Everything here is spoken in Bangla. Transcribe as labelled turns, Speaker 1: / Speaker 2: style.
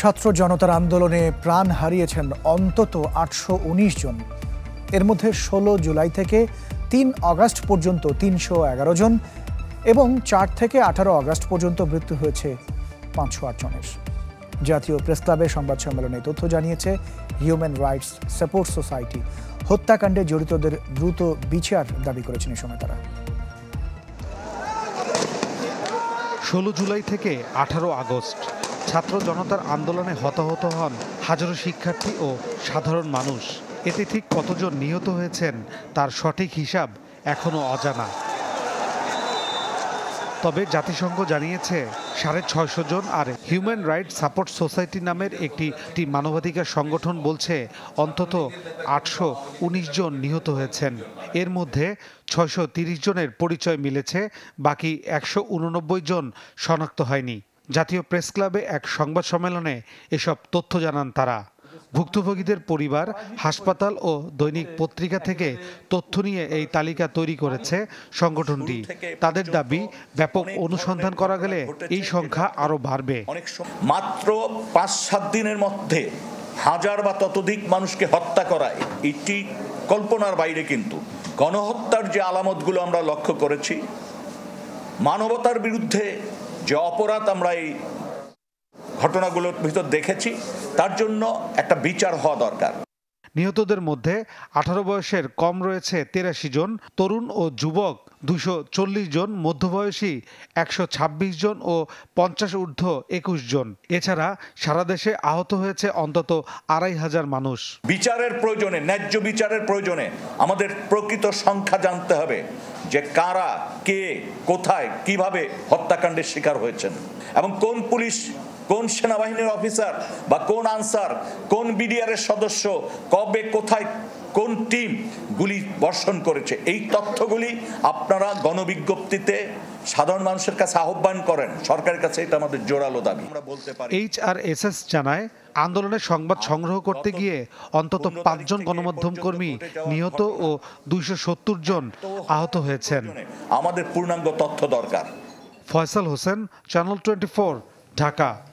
Speaker 1: ছাত্র জনতার আন্দোলনে প্রাণ হারিয়েছেন অন্তত আটশো জন এর মধ্যে ১৬ জুলাই থেকে তিন অগাস্ট পর্যন্ত তিনশো জন এবং চার থেকে আঠারো আগস্ট পর্যন্ত মৃত্যু হয়েছে পাঁচশো আট জনের জাতীয় প্রেসক্লাবে সংবাদ সম্মেলনে তথ্য জানিয়েছে হিউম্যান রাইটস সাপোর্ট সোসাইটি হত্যাকাণ্ডে জড়িতদের দ্রুত বিচার দাবি করেছেন এ সময় তারা
Speaker 2: ষোলো জুলাই থেকে আঠারো আগস্ট ছাত্র জনতার আন্দোলনে হতাহত হন হাজারো শিক্ষার্থী ও সাধারণ মানুষ এতে ঠিক কতজন নিহত হয়েছেন তার সঠিক হিসাব এখনও অজানা তবে জাতিসংঘ জানিয়েছে সাড়ে ছয়শো জন আর হিউম্যান রাইটস সাপোর্ট সোসাইটি নামের একটি মানবাধিকার সংগঠন বলছে অন্তত আটশো জন নিহত হয়েছেন এর মধ্যে ছয়শো জনের পরিচয় মিলেছে বাকি একশো জন শনাক্ত হয়নি জাতীয় প্রেস ক্লাবে এক সংবাদ সম্মেলনে এসব তথ্য জানান তারা ভুক্তভোগীদের পরিবার হাসপাতাল ও দৈনিক পত্রিকা থেকে তথ্য নিয়ে এই তালিকা তৈরি করেছে সংগঠনটি তাদের দাবি ব্যাপক অনুসন্ধান করা গেলে এই সংখ্যা আরো বাড়বে
Speaker 3: মাত্র পাঁচ সাত দিনের মধ্যে হাজার বা ততোধিক মানুষকে হত্যা করায় এটি কল্পনার বাইরে কিন্তু গণহত্যার যে আলামতগুলো আমরা লক্ষ্য করেছি মানবতার বিরুদ্ধে যে অপরাধ আমরা এই ঘটনাগুলোর ভিতর দেখেছি তার জন্য একটা বিচার হওয়া দরকার
Speaker 2: নিহতদের মধ্যে আঠারো বয়সের কম রয়েছে তেরাশি জন তরুণ ও যুবক দুশো চল্লিশ জন মধ্যবয়সী একশো ছাব্বিশ জন ও পঞ্চাশ ঊর্ধ্ব একুশ জন এছাড়া সারা দেশে আহত হয়েছে অন্তত আড়াই হাজার মানুষ
Speaker 3: বিচারের প্রয়োজনে ন্যায্য বিচারের প্রয়োজনে আমাদের প্রকৃত সংখ্যা জানতে হবে যে কারা কে কোথায় কিভাবে হত্যাকাণ্ডের শিকার হয়েছেন এবং কোন পুলিশ কোন সেনাবাহিনীর অফিসার বা কোন আনসার কোন বিডিআর সদস্য কবে কোথায় কোন টিম গুলি বর্ষণ করেছে এই তথ্যগুলি আপনারা গণবিজ্ঞপ্তিতে সাধারণ মানুষের কাছে আহ্বান করেন সরকারের কাছে এটা আমাদের জোরালো দাবি আমরা
Speaker 2: বলতে পারি এইচ আর এস এস জানায় আন্দোলনের সংবাদ সংগ্রহ করতে গিয়ে অন্তত পাঁচজন গণমাধ্যম কর্মী নিহত ও দুইশো সত্তর জন আহত হয়েছেন
Speaker 3: আমাদের পূর্ণাঙ্গ তথ্য
Speaker 1: দরকার ফয়সাল হোসেন চ্যানেল টোয়েন্টি ঢাকা